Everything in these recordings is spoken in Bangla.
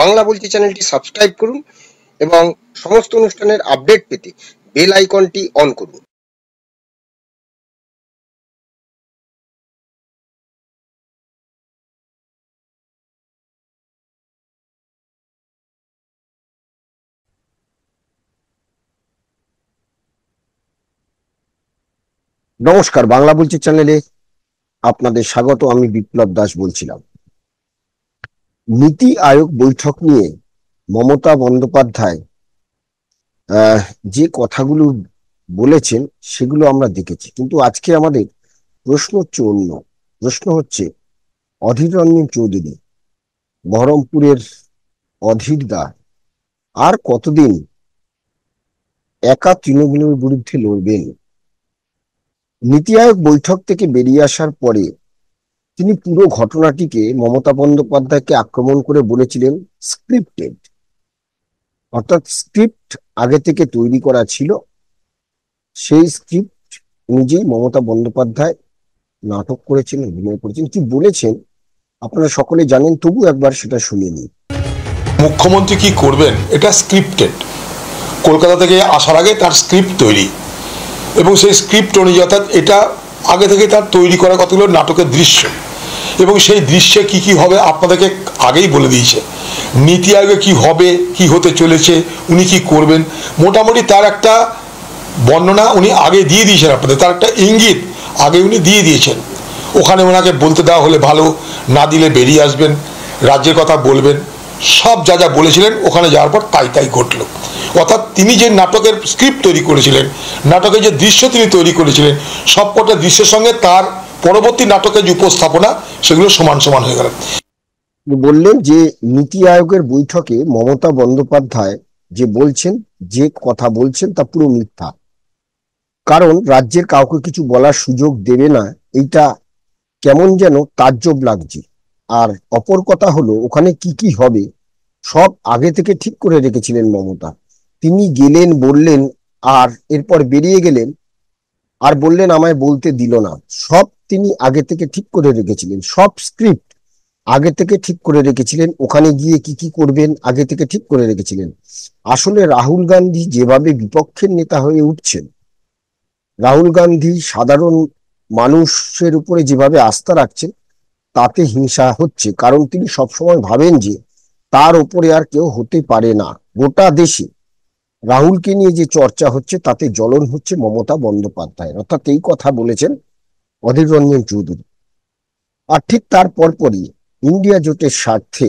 বাংলা বলছি চ্যানেলটি সাবস্ক্রাইব করুন এবং সমস্ত অনুষ্ঠানের আপডেট পেতে বেল আইকনটি অন করুন নমস্কার বাংলা বলছি চ্যানেলে আপনাদের স্বাগত আমি বিপ্লব দাস বলছিলাম নীতি আয়োগ বৈঠক নিয়ে মমতা বন্দ্যোপাধ্যায় যে কথাগুলো বলেছেন সেগুলো আমরা দেখেছি কিন্তু আজকে আমাদের প্রশ্ন হচ্ছে অন্য প্রশ্ন হচ্ছে অধীর রঞ্জন চৌধুরী বহরমপুরের অধীর দা আর কতদিন একা তৃণমূলের বিরুদ্ধে লড়বেন নীতি আয়োগ বৈঠক থেকে বেরিয়ে আসার পরে তিনি পুরো ঘটনাটিকে মমতা বন্দ্যোপাধ্যায়কে আক্রমণ করে বলেছিলেন স্ক্রিপ্টেড অর্থাৎ স্ক্রিপ্ট আগে থেকে তৈরি করা ছিল সেই স্ক্রিপ্ট নিজেই মমতা বন্দ্যোপাধ্যায় নাটক করেছেন অভিনয় করেছেন কি বলেছেন আপনারা সকলে জানেন তবু একবার সেটা শুনে নিই মুখ্যমন্ত্রী কি করবেন এটা স্ক্রিপ্টেড কলকাতা থেকে আসার আগে তার স্ক্রিপ্ট তৈরি এবং সেই স্ক্রিপ্ট অনুযায়ী অর্থাৎ এটা আগে থেকে তার তৈরি করা কতগুলো নাটকের দৃশ্য এবং সেই দৃশ্যে কি কি হবে আপনাদেরকে আগেই বলে দিয়েছে নীতি আয়োগে কি হবে কি হতে চলেছে উনি কি করবেন মোটামুটি তার একটা বর্ণনা উনি আগে দিয়ে দিয়েছেন আপনাদের তার একটা ইঙ্গিত আগে উনি দিয়ে দিয়েছেন ওখানে ওনাকে বলতে দেওয়া হলে ভালো না দিলে বেরিয়ে আসবেন রাজ্যের কথা বলবেন সব যা যা বলেছিলেন ওখানে যাওয়ার পর তাই তাই ঘটল অর্থাৎ তিনি যে নাটকের স্ক্রিপ্ট তৈরি করেছিলেন নাটকের যে দৃশ্য তিনি তৈরি করেছিলেন সবকটা দৃশ্যের সঙ্গে তার পরবর্তী নাটকের যে উপস্থাপনা সেগুলো সমান সমান হয়ে গেল বললেন যে নীতি আয়োগের বৈঠকে মমতা বন্দ্যোপাধ্যায় যে বলছেন যে কথা বলছেন তা পুরো মিথ্যা কারণ রাজ্যের কাউকে কিছু বলার সুযোগ দেবে না এইটা কেমন যেন তাজ্জব লাগছে আর অপর কথা হলো ওখানে কি কি হবে সব আগে থেকে ঠিক করে রেখেছিলেন মমতা তিনি গেলেন বললেন আর এরপর বেরিয়ে গেলেন আর বললেন আমায় বলতে দিল না সব তিনি আগে থেকে ঠিক করে রেখেছিলেন সব স্ক্রিপ্ট আগে থেকে ঠিক করে রেখেছিলেন ওখানে গিয়ে কি কি করবেন আগে থেকে ঠিক করে রেখেছিলেন আসলে রাহুল গান্ধী যেভাবে বিপক্ষের নেতা হয়ে উঠছেন রাহুল গান্ধী সাধারণ মানুষের উপরে যেভাবে আস্থা রাখছেন তাতে হিংসা হচ্ছে কারণ তিনি সবসময় ভাবেন যে তার উপরে আর কেউ হতে পারে না গোটা দেশে রাহুলকে নিয়ে যে চর্চা হচ্ছে তাতে জ্বলন হচ্ছে মমতা বন্দ্যোপাধ্যায় অর্থাৎ এই কথা বলেছেন অধীর রঞ্জন চৌধুরী আর ঠিক তার পরপরই ইন্ডিয়া জোটের স্বার্থে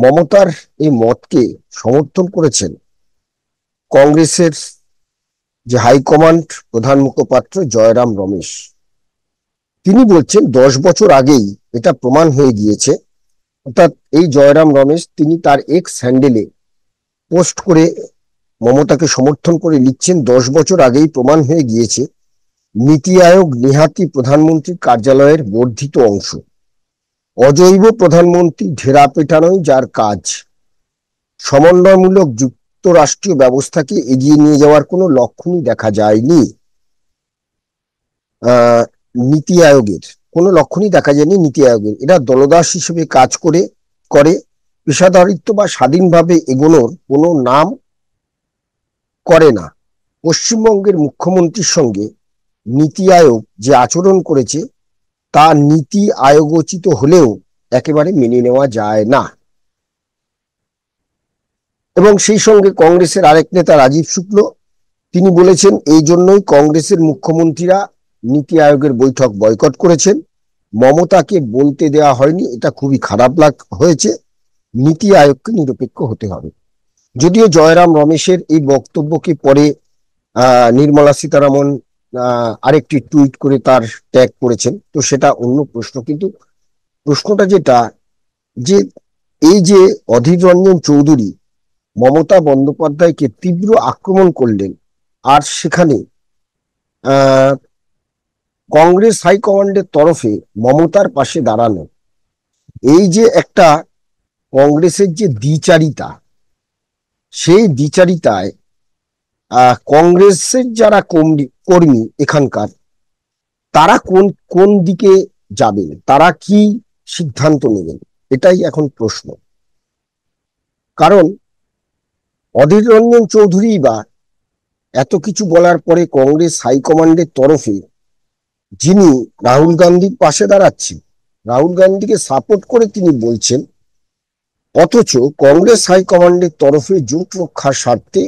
মমতার এই মতকে সমর্থন করেছেন কংগ্রেসের যে হাইকমান্ড প্রধান মুখপাত্র জয়রাম রমেশ তিনি বলছেন দশ বছর আগেই এটা প্রমাণ হয়ে গিয়েছে অর্থাৎ এই জয়রাম রমেশ তিনি তার এক্স হ্যান্ডেলে পোস্ট করে মমতাকে সমর্থন করে নিচ্ছেন দশ বছর আগেই প্রমাণ হয়ে গিয়েছে নীতি আয়োগ নিহাতি প্রধানমন্ত্রীর কার্যালয়ের বর্ধিত অংশ অজৈব প্রধানমন্ত্রী ঢেরা পেটানোই যার কাজ সমন্বয়মূলক যুক্তরাষ্ট্রীয় ব্যবস্থাকে এগিয়ে নিয়ে যাওয়ার কোনো লক্ষণই দেখা যায়নি নীতি আয়োগের কোনো লক্ষণই দেখা যায়নি নীতি আয়োগের এরা দলদাস হিসেবে কাজ করে করে পেশাদারিত্ব বা স্বাধীনভাবে এগোনোর কোনো নাম করে না পশ্চিমবঙ্গের মুখ্যমন্ত্রীর সঙ্গে নীতি আয়োগ যে আচরণ করেছে তা নীতি আয়োগোচিত হলেও একেবারে মেনে নেওয়া যায় না এবং সেই সঙ্গে কংগ্রেসের আরেক নেতা রাজীব শুক্ল তিনি বলেছেন এই জন্যই কংগ্রেসের মুখ্যমন্ত্রীরা নীতি আয়োগের বৈঠক বয়কট করেছেন মমতাকে বলতে দেওয়া হয়নি এটা খুবই খারাপ লাগ হয়েছে নীতি আয়োগকে নিরপেক্ষ হতে হবে যদিও জয়রাম রমেশের এই বক্তব্যকে পরে নির্মলা সীতারামন আরেকটি টুইট করে তার ট্যাগ করেছেন তো সেটা অন্য প্রশ্ন কিন্তু প্রশ্নটা যেটা যে এই যে অধীর রঞ্জন চৌধুরী মমতা বন্দ্যোপাধ্যায়কে তীব্র আক্রমণ করলেন আর সেখানে কংগ্রেস হাইকমান্ডের তরফে মমতার পাশে দাঁড়ানো এই যে একটা কংগ্রেসের যে দ্বিচারিতা সেই দ্বিচারিতায় কংগ্রেসের যারা কর্মী এখানকার তারা কোন কোন দিকে যাবেন তারা কি সিদ্ধান্ত নেবেন এটাই এখন প্রশ্ন কারণ অধীর রঞ্জন চৌধুরী বা এত কিছু বলার পরে কংগ্রেস হাইকমান্ডের তরফে যিনি রাহুল গান্ধীর পাশে দাঁড়াচ্ছেন রাহুল গান্ধীকে সাপোর্ট করে তিনি বলছেন অথচ কংগ্রেস হাইকমান্ডের তরফে জোট রক্ষার স্বার্থে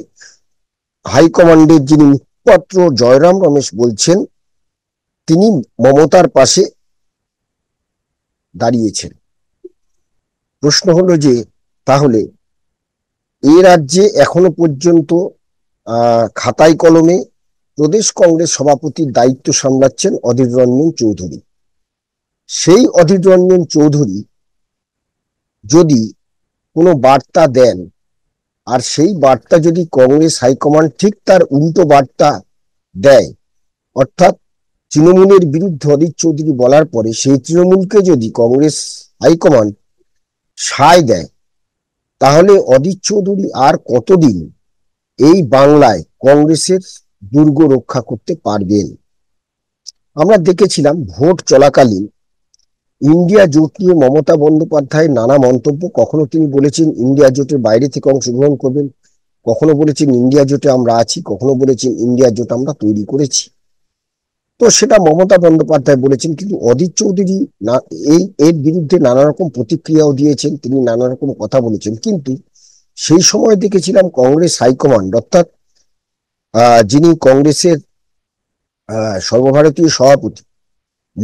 হাইকমান্ডের যিনি মুখপাত্র জয়রাম রমেশ বলছেন তিনি মমতার পাশে দাঁড়িয়েছেন প্রশ্ন হলো যে তাহলে এ রাজ্যে এখনো পর্যন্ত খাতায় কলমে প্রদেশ কংগ্রেস সভাপতির দায়িত্ব সামলাচ্ছেন অধীর রঞ্জন চৌধুরী সেই অধীর রঞ্জন চৌধুরী যদি কোনো বার্তা দেন আর সেই বার্তা যদি কংগ্রেস হাইকমান্ড ঠিক তার উল্টো বার্তা দেয় অর্থাৎ তৃণমূলের বিরুদ্ধে অধীর চৌধুরী বলার পরে সেই তৃণমূলকে যদি কংগ্রেস হাইকমান্ড সায় দেয় তাহলে অধীর চৌধুরী আর কতদিন এই বাংলায় কংগ্রেসের দুর্গ রক্ষা করতে পারবেন আমরা দেখেছিলাম ভোট চলাকালীন ইন্ডিয়া জোট নিয়ে মমতা বন্দ্যোপাধ্যায় নানা মন্তব্য কখনো তিনি বলেছেন ইন্ডিয়া জোটের বাইরে থেকে অংশগ্রহণ করবেন কখনো বলেছেন ইন্ডিয়া জোটে আমরা আছি কখনো বলেছেন ইন্ডিয়া জোট আমরা তৈরি করেছি তো সেটা মমতা বন্দ্যোপাধ্যায় বলেছেন কিন্তু অদিত চৌধুরী না এই এর বিরুদ্ধে নানা রকম প্রতিক্রিয়াও দিয়েছেন তিনি নানা রকম কথা বলেছেন কিন্তু সেই সময় দেখেছিলাম কংগ্রেস হাইকমান্ড অর্থাৎ যিনি কংগ্রেসের সর্বভারতীয় সভাপতি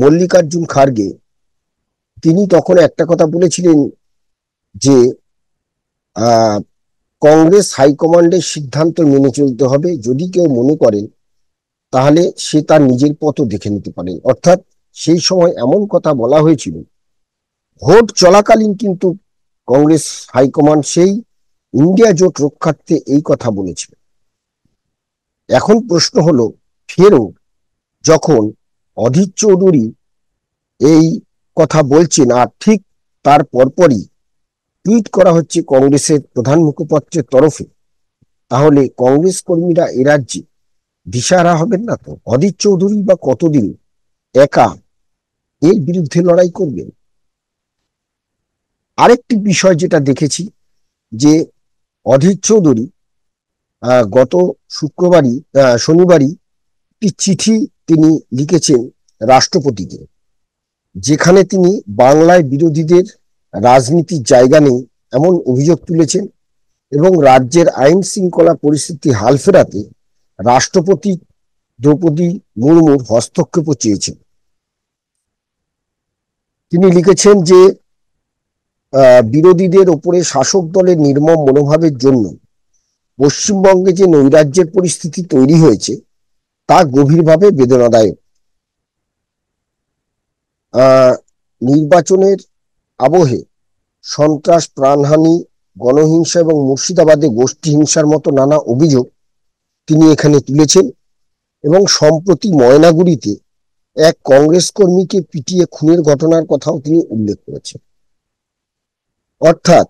মল্লিকার্জুন খার্গে তিনি তখন একটা কথা বলেছিলেন যে কংগ্রেস হাইকমান্ডের সিদ্ধান্ত মেনে চলতে হবে যদি কেউ মনে করেন তাহলে সে তার নিজের পথও দেখে নিতে পারে অর্থাৎ সেই সময় এমন কথা বলা হয়েছিল ভোট চলাকালীন কিন্তু কংগ্রেস হাইকমান্ড সেই ইন্ডিয়া জোট রক্ষার্থে এই কথা বলেছিল এখন প্রশ্ন হলো ফেরও যখন অধীর চৌধুরী এই কথা বলছি না ঠিক তার পরপরই টুইট করা হচ্ছে কংগ্রেসের প্রধান মুখপাত্রের তরফে তাহলে কংগ্রেস কর্মীরা এ রাজ্যে দিশারা হবেন না তো অধীর চৌধুরী বা কতদিন একা এর বিরুদ্ধে লড়াই করবেন আরেকটি বিষয় যেটা দেখেছি যে অধীর চৌধুরী গত শুক্রবারই শনিবারই একটি চিঠি তিনি লিখেছেন রাষ্ট্রপতিকে যেখানে তিনি বাংলায় বিরোধীদের রাজনীতির জায়গা নেই এমন অভিযোগ তুলেছেন এবং রাজ্যের আইন শৃঙ্খলা পরিস্থিতি হাল ফেরাতে রাষ্ট্রপতি দ্রৌপদী মুর্মুর হস্তক্ষেপও চেয়েছেন তিনি লিখেছেন যে বিরোধীদের ওপরে শাসক দলের নির্মম মনোভাবের জন্য পশ্চিমবঙ্গে যে নৈরাজ্যের পরিস্থিতি তৈরি হয়েছে তা গভীরভাবে বেদনাদায়ক নির্বাচনের আবহে সন্ত্রাস প্রাণহানি গণহিংসা এবং মুর্শিদাবাদে গোষ্ঠী হিংসার মতো নানা অভিযোগ তিনি এখানে তুলেছেন এবং সম্প্রতি ময়নাগুড়িতে এক কংগ্রেস কর্মীকে পিটিয়ে খুনের ঘটনার কথাও তিনি উল্লেখ করেছেন অর্থাৎ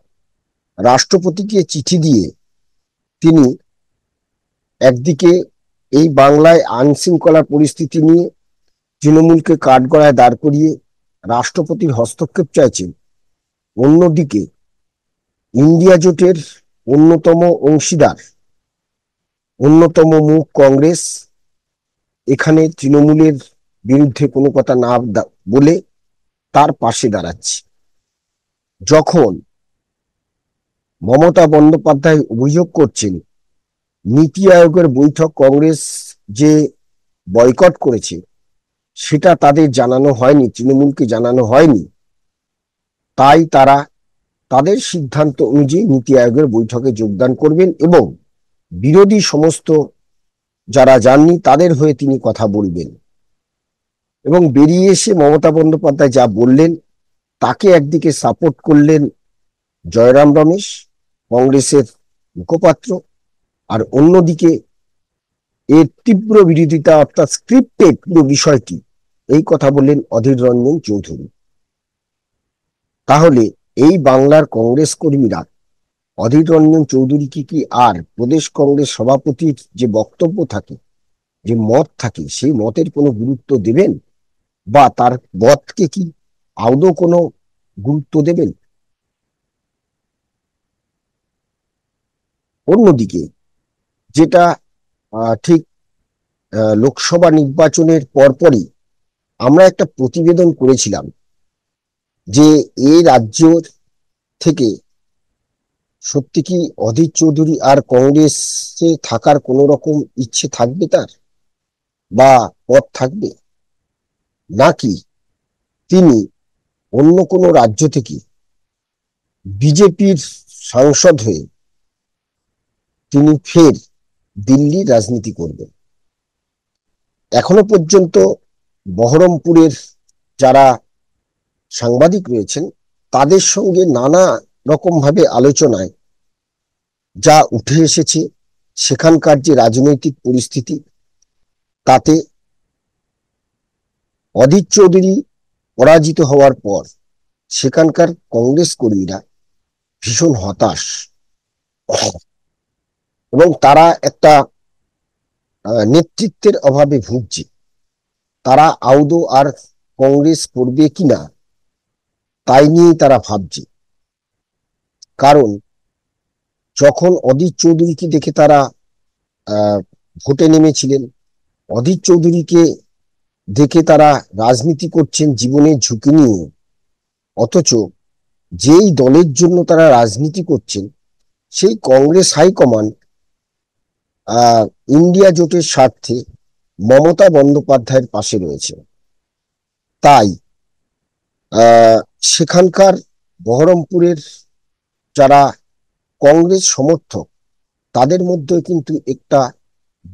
রাষ্ট্রপতিকে চিঠি দিয়ে তিনি একদিকে এই বাংলায় আইনশৃঙ্খলার পরিস্থিতি নিয়ে তৃণমূলকে কাঠগড়ায় দাঁড় করিয়ে রাষ্ট্রপতির হস্তক্ষেপ চাইছেন অন্যদিকে ইন্ডিয়া জোটের অন্যতম অংশীদার অন্যতম মুখ কংগ্রেস এখানে তৃণমূলের বিরুদ্ধে কোনো কথা না বলে তার পাশে দাঁড়াচ্ছে যখন মমতা বন্দ্যোপাধ্যায় অভিযোগ করছেন নীতি আয়োগের বৈঠক কংগ্রেস যে বয়কট করেছে সেটা তাদের জানানো হয়নি তৃণমূলকে জানানো হয়নি তাই তারা তাদের সিদ্ধান্ত অনুযায়ী নীতি আয়োগের বৈঠকে যোগদান করবেন এবং বিরোধী সমস্ত যারা যাননি তাদের হয়ে তিনি কথা বলবেন এবং বেরিয়ে এসে মমতা বন্দ্যোপাধ্যায় যা বললেন তাকে একদিকে সাপোর্ট করলেন জয়রাম রমেশ কংগ্রেসের মুখপাত্র আর অন্যদিকে এর তীব্র বিরোধিতা অর্থাৎ স্ক্রিপ্টেড পুরো বিষয়টি এই কথা বললেন অধীর রঞ্জন চৌধুরী তাহলে এই বাংলার কংগ্রেস কর্মীরা অধীর রঞ্জন চৌধুরীকে কি আর প্রদেশ কংগ্রেস সভাপতির যে বক্তব্য থাকে যে মত থাকে সেই মতের কোনো গুরুত্ব দেবেন বা তার মতকে কি আদৌ কোনো গুরুত্ব দেবেন অন্যদিকে যেটা ঠিক লোকসভা নির্বাচনের পরপরই আমরা একটা প্রতিবেদন করেছিলাম যে এই রাজ্য থেকে সত্যি কি অধীর চৌধুরী আর কংগ্রেসে থাকার কোনো রকম ইচ্ছে থাকবে তার বা পথ থাকবে নাকি তিনি অন্য কোনো রাজ্য থেকে বিজেপির সাংসদ হয়ে তিনি ফের দিল্লি রাজনীতি করবেন এখনো পর্যন্ত বহরমপুরের যারা সাংবাদিক রয়েছেন তাদের সঙ্গে নানা রকমভাবে আলোচনায় যা উঠে এসেছে সেখানকার যে রাজনৈতিক পরিস্থিতি তাতে অধীর চৌধুরী পরাজিত হওয়ার পর সেখানকার কংগ্রেস কর্মীরা ভীষণ হতাশ এবং তারা একটা নেতৃত্বের অভাবে ভুগছে তারা আউদো আর কংগ্রেস করবে কিনা তাই নিয়েই তারা ভাবছে কারণ যখন অধীর চৌধুরীকে দেখে তারা ভোটে নেমেছিলেন অধীর চৌধুরীকে দেখে তারা রাজনীতি করছেন জীবনের ঝুঁকি নিয়ে অথচ যেই দলের জন্য তারা রাজনীতি করছেন সেই কংগ্রেস হাইকমান্ড ইন্ডিয়া জোটের স্বার্থে মমতা বন্দ্যোপাধ্যায়ের পাশে রয়েছে তাই সেখানকার বহরমপুরের যারা কংগ্রেস সমর্থক তাদের মধ্যে কিন্তু একটা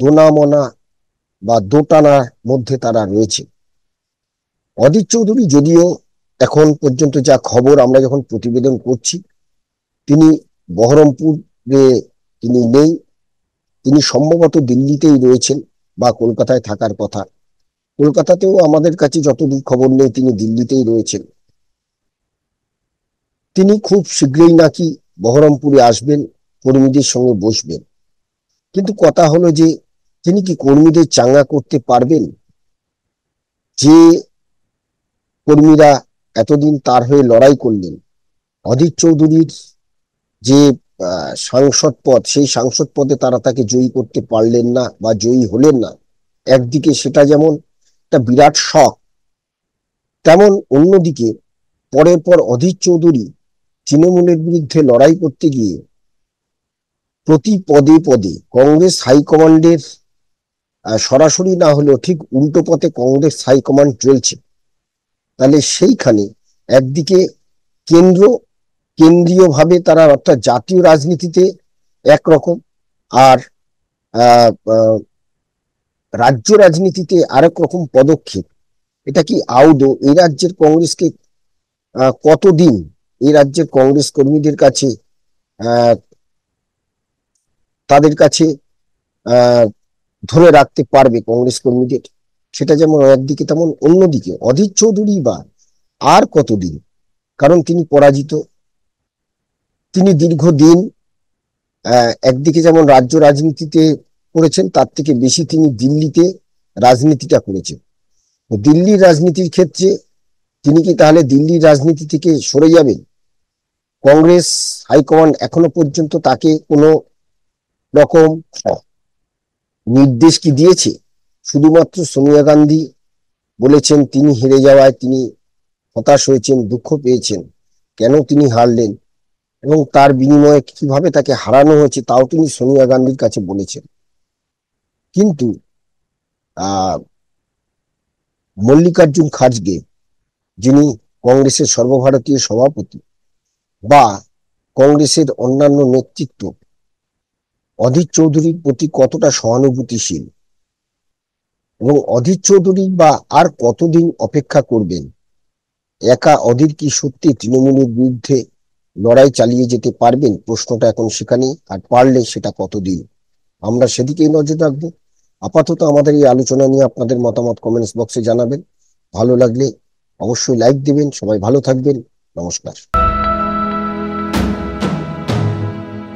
দোনামনা বা দোটানার মধ্যে তারা রয়েছে অজিত চৌধুরী যদিও এখন পর্যন্ত যা খবর আমরা যখন প্রতিবেদন করছি তিনি বহরমপুরে তিনি নেই তিনি সম্ভবত দিল্লিতেই রয়েছেন বা কলকাতায় থাকার কথা কলকাতাতেও আমাদের কাছে যতদূর খবর নেই তিনি দিল্লিতেই রয়েছেন তিনি খুব শীঘ্রই নাকি বহরমপুরে আসবেন কর্মীদের সঙ্গে বসবেন কিন্তু কথা হলো যে তিনি কি কর্মীদের চাঙ্গা করতে পারবেন যে কর্মীরা এতদিন তার হয়ে লড়াই করলেন অধীর চৌধুরীর যে সাংসদ পদ সেই সাংসদ পদে তারা তাকে জয়ী করতে পারলেন না বা জয়ী হলেন না একদিকে সেটা যেমন একটা বিরাট শখ তেমন অন্যদিকে পরের পর অধীর চৌধুরী তৃণমূলের বিরুদ্ধে লড়াই করতে গিয়ে প্রতি পদে পদে কংগ্রেস হাইকমান্ডের সরাসরি না হলেও ঠিক উল্টো পথে কংগ্রেস হাইকমান্ড চলছে তাহলে সেইখানে একদিকে কেন্দ্র কেন্দ্রীয়ভাবে তারা অর্থাৎ জাতীয় রাজনীতিতে একরকম আর রাজ্য রাজনীতিতে আরেক রকম পদক্ষেপ এটা কি আউডো এই রাজ্যের কংগ্রেসকে কতদিন এই রাজ্যের কংগ্রেস কর্মীদের কাছে তাদের কাছে ধরে রাখতে পারবে কংগ্রেস কর্মীদের সেটা যেমন একদিকে তেমন অন্যদিকে অধীর চৌধুরী বা আর কতদিন কারণ তিনি পরাজিত তিনি দীর্ঘদিন একদিকে যেমন রাজ্য রাজনীতিতে করেছেন তার থেকে বেশি তিনি দিল্লিতে রাজনীতিটা করেছেন দিল্লির রাজনীতির ক্ষেত্রে তিনি কি তাহলে দিল্লির রাজনীতি থেকে সরে যাবেন কংগ্রেস হাইকমান্ড এখনো পর্যন্ত তাকে কোনো রকম নির্দেশ কি দিয়েছে শুধুমাত্র সোনিয়া গান্ধী বলেছেন তিনি হেরে যাওয়ায় তিনি হতাশ হয়েছেন দুঃখ পেয়েছেন কেন তিনি হারলেন এবং তার বিনিময়ে কিভাবে তাকে হারানো হয়েছে তাও তিনি সোনিয়া গান্ধীর কাছে বলেছেন কিন্তু মল্লিকার্জুন খার্জগে যিনি কংগ্রেসের সর্বভারতীয় সভাপতি বা কংগ্রেসের অন্যান্য নেতৃত্ব অধীর চৌধুরীর প্রতি কতটা সহানুভূতিশীল এবং অধীর চৌধুরী বা আর কতদিন অপেক্ষা করবেন একা অধীর কি সত্যি তৃণমূলের বিরুদ্ধে লড়াই চালিয়ে যেতে পারবেন প্রশ্নটা এখন সেখানেই আর পারলে সেটা কতদিন আমরা সেদিকেই নজর রাখবো আপাতত আমাদের এই আলোচনা নিয়ে আপনাদের মতামত কমেন্টস বক্সে জানাবেন ভালো লাগলে অবশ্যই লাইক দিবেন সবাই ভালো থাকবেন নমস্কার